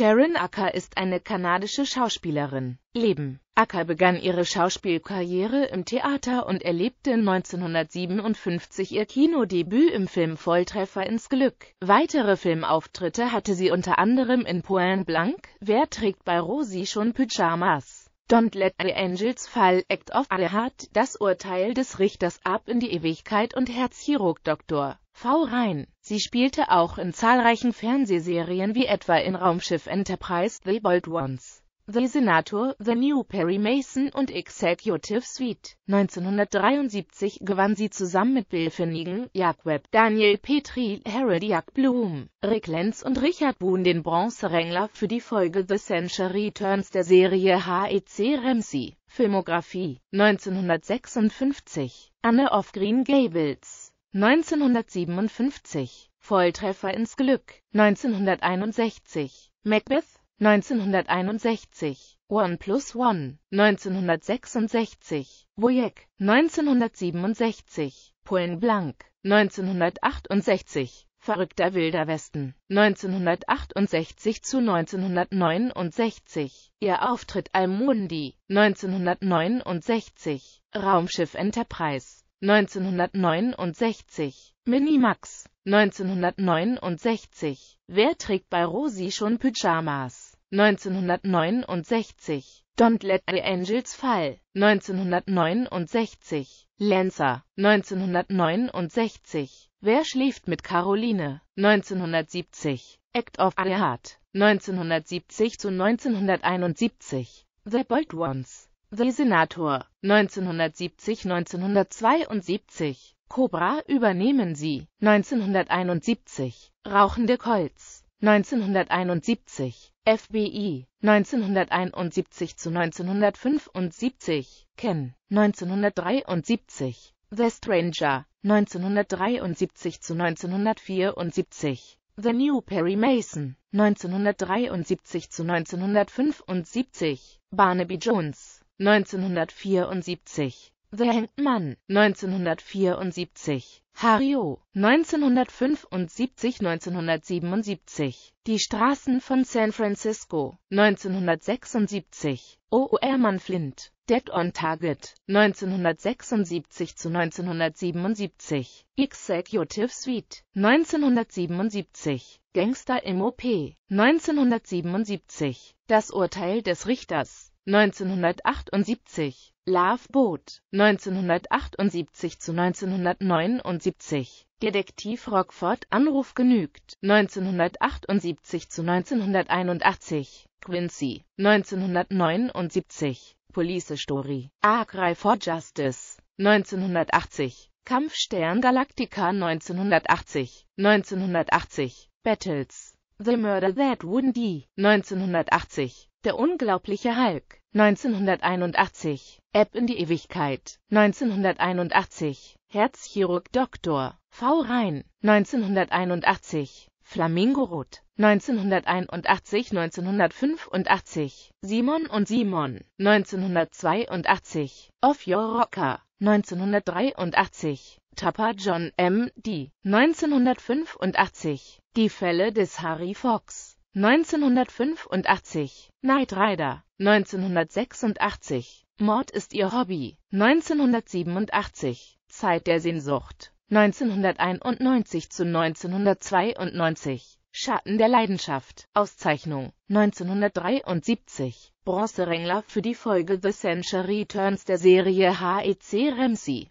Sharon Acker ist eine kanadische Schauspielerin. Leben Acker begann ihre Schauspielkarriere im Theater und erlebte 1957 ihr Kinodebüt im Film Volltreffer ins Glück. Weitere Filmauftritte hatte sie unter anderem in Point Blanc, Wer trägt bei Rosie schon Pyjamas? Don't Let the Angels Fall Act of the Heart, das Urteil des Richters ab in die Ewigkeit und Herzchirurg Dr. V. Rhein. Sie spielte auch in zahlreichen Fernsehserien wie etwa in Raumschiff Enterprise, The Bold Ones, The Senator, The New Perry Mason und Executive Suite. 1973 gewann sie zusammen mit Bill Finnegan, Jack Webb, Daniel Petrie, Harold Jack Bloom, Rick Lenz und Richard Boone den bronze für die Folge The Century Turns der Serie H.E.C. Ramsey. Filmografie 1956 Anne of Green Gables 1957 Volltreffer ins Glück 1961 Macbeth 1961 One plus One 1966 Wojek 1967 Polen Blank 1968 Verrückter Wilder Westen 1968 zu 1969 Ihr Auftritt Almundi, 1969 Raumschiff Enterprise 1969 Minimax 1969 Wer trägt bei Rosi schon Pyjamas? 1969 Don't Let the Angels Fall 1969 Lancer 1969 Wer schläft mit Caroline? 1970 Act of the Heart 1970 zu 1971 The Bold Ones The Senator 1970-1972 Cobra übernehmen sie 1971 Rauchende Colts 1971 FBI 1971 zu 1975 Ken 1973 The Stranger 1973 zu 1974 The New Perry Mason 1973 zu 1975 Barnaby Jones 1974, The Hangman, 1974, Hario, 1975, 1977, Die Straßen von San Francisco, 1976, O.O.R. O.R. Flint, Dead on Target, 1976 zu 1977, Executive Suite, 1977, Gangster im OP, 1977, Das Urteil des Richters, 1978 Love Boat 1978 zu 1979 Detektiv Rockford Anruf genügt 1978 zu 1981 Quincy 1979 Police Story A Cry for Justice 1980 Kampfstern Galactica 1980 1980 Battles The Murder That Wouldn't Die, 1980, Der unglaubliche Hulk, 1981, App in die Ewigkeit, 1981, Herzchirurg Doktor, V. Rhein, 1981, Flamingo Rot, 1981, 1985, Simon und Simon, 1982, Off Your Rocker, 1983, Tapper John M. D., 1985, die Fälle des Harry Fox 1985 Knight Rider 1986 Mord ist ihr Hobby 1987 Zeit der Sehnsucht 1991 zu 1992 Schatten der Leidenschaft, Auszeichnung, 1973, Bronzeringler für die Folge The Century Turns der Serie H.E.C. Ramsey,